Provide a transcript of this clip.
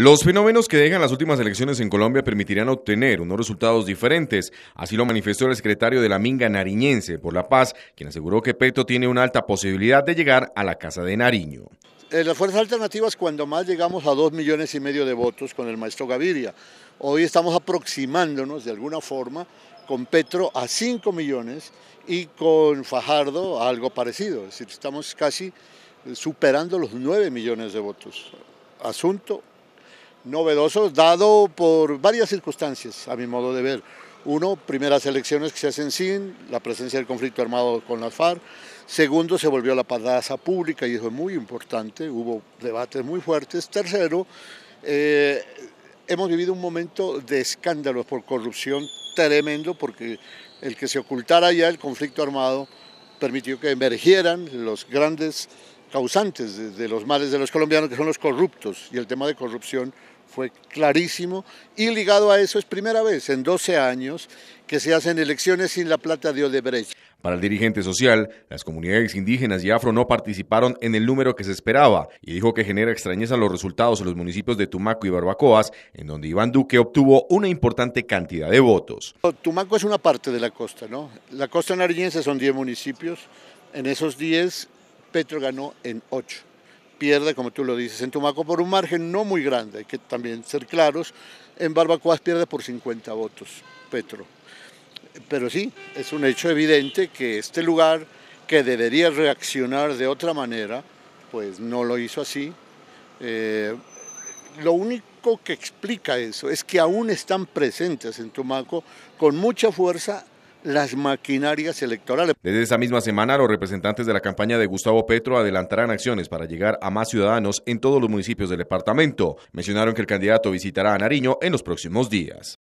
Los fenómenos que dejan las últimas elecciones en Colombia permitirán obtener unos resultados diferentes. Así lo manifestó el secretario de la Minga Nariñense por la Paz, quien aseguró que Petro tiene una alta posibilidad de llegar a la Casa de Nariño. En eh, las fuerzas alternativas cuando más llegamos a dos millones y medio de votos con el maestro Gaviria. Hoy estamos aproximándonos de alguna forma con Petro a cinco millones y con Fajardo a algo parecido. Es decir, estamos casi eh, superando los 9 millones de votos. Asunto novedoso, dado por varias circunstancias, a mi modo de ver. Uno, primeras elecciones que se hacen sin la presencia del conflicto armado con las FARC. Segundo, se volvió la palaza pública y eso es muy importante, hubo debates muy fuertes. Tercero, eh, hemos vivido un momento de escándalos por corrupción tremendo porque el que se ocultara ya el conflicto armado permitió que emergieran los grandes causantes de, los males de los colombianos, que son los corruptos, y el tema de corrupción fue clarísimo, y ligado a eso es primera vez en 12 años que se hacen elecciones sin la plata de Odebrecht. Para el dirigente social, las comunidades indígenas y afro no participaron en el número que se esperaba y dijo que genera extrañeza los resultados en los municipios de Tumaco y Barbacoas, en donde Iván Duque obtuvo una importante cantidad de votos. Tumaco es una parte de la costa, ¿no? La costa nariñense son 10 municipios, en esos 10 Petro ganó en 8. Pierde, como tú lo dices, en Tumaco por un margen no muy grande, hay que también ser claros. En Barbacoas pierde por 50 votos Petro. Pero sí, es un hecho evidente que este lugar que debería reaccionar de otra manera, pues no lo hizo así. Eh, lo único que explica eso es que aún están presentes en Tumaco con mucha fuerza las maquinarias electorales. Desde esa misma semana, los representantes de la campaña de Gustavo Petro adelantarán acciones para llegar a más ciudadanos en todos los municipios del departamento. Mencionaron que el candidato visitará a Nariño en los próximos días.